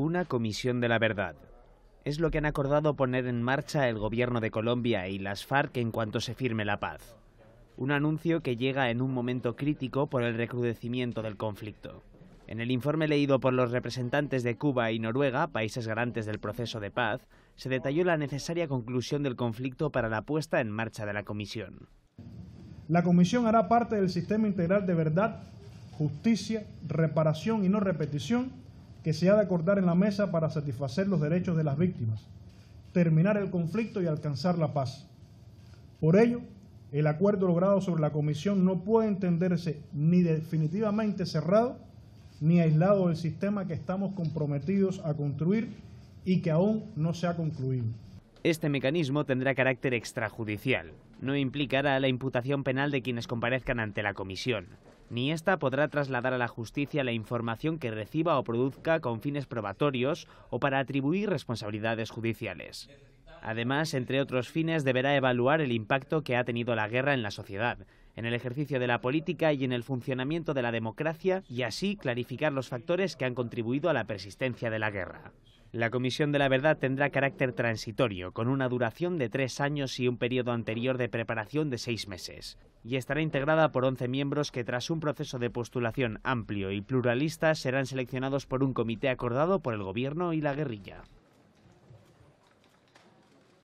una comisión de la verdad. Es lo que han acordado poner en marcha el gobierno de Colombia y las FARC en cuanto se firme la paz. Un anuncio que llega en un momento crítico por el recrudecimiento del conflicto. En el informe leído por los representantes de Cuba y Noruega, países garantes del proceso de paz, se detalló la necesaria conclusión del conflicto para la puesta en marcha de la comisión. La comisión hará parte del sistema integral de verdad, justicia, reparación y no repetición que se ha de acordar en la mesa para satisfacer los derechos de las víctimas, terminar el conflicto y alcanzar la paz. Por ello, el acuerdo logrado sobre la comisión no puede entenderse ni definitivamente cerrado ni aislado del sistema que estamos comprometidos a construir y que aún no se ha concluido. Este mecanismo tendrá carácter extrajudicial. No implicará la imputación penal de quienes comparezcan ante la comisión ni ésta podrá trasladar a la justicia la información que reciba o produzca con fines probatorios o para atribuir responsabilidades judiciales. Además, entre otros fines, deberá evaluar el impacto que ha tenido la guerra en la sociedad, en el ejercicio de la política y en el funcionamiento de la democracia, y así clarificar los factores que han contribuido a la persistencia de la guerra. La Comisión de la Verdad tendrá carácter transitorio, con una duración de tres años y un periodo anterior de preparación de seis meses y estará integrada por 11 miembros que tras un proceso de postulación amplio y pluralista serán seleccionados por un comité acordado por el gobierno y la guerrilla.